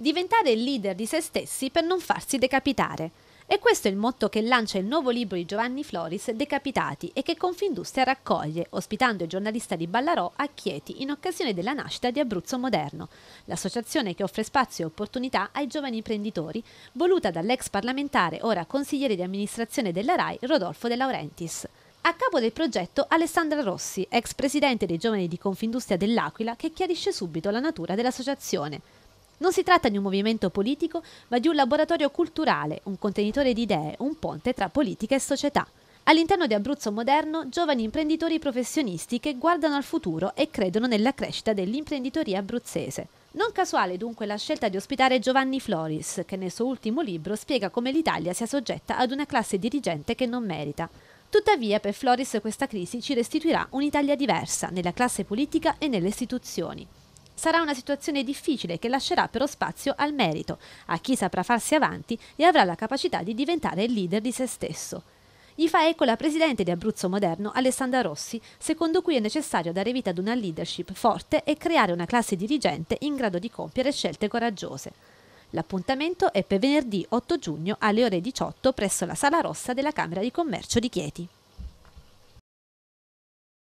diventare il leader di se stessi per non farsi decapitare. E questo è il motto che lancia il nuovo libro di Giovanni Floris, Decapitati, e che Confindustria raccoglie, ospitando il giornalista di Ballarò a Chieti in occasione della nascita di Abruzzo Moderno, l'associazione che offre spazio e opportunità ai giovani imprenditori, voluta dall'ex parlamentare, ora consigliere di amministrazione della RAI, Rodolfo De Laurentiis. A capo del progetto Alessandra Rossi, ex presidente dei giovani di Confindustria dell'Aquila, che chiarisce subito la natura dell'associazione. Non si tratta di un movimento politico, ma di un laboratorio culturale, un contenitore di idee, un ponte tra politica e società. All'interno di Abruzzo Moderno, giovani imprenditori professionisti che guardano al futuro e credono nella crescita dell'imprenditoria abruzzese. Non casuale dunque la scelta di ospitare Giovanni Floris, che nel suo ultimo libro spiega come l'Italia sia soggetta ad una classe dirigente che non merita. Tuttavia, per Floris questa crisi ci restituirà un'Italia diversa nella classe politica e nelle istituzioni. Sarà una situazione difficile che lascerà però spazio al merito, a chi saprà farsi avanti e avrà la capacità di diventare il leader di se stesso. Gli fa eco la presidente di Abruzzo Moderno, Alessandra Rossi, secondo cui è necessario dare vita ad una leadership forte e creare una classe dirigente in grado di compiere scelte coraggiose. L'appuntamento è per venerdì 8 giugno alle ore 18 presso la Sala Rossa della Camera di Commercio di Chieti.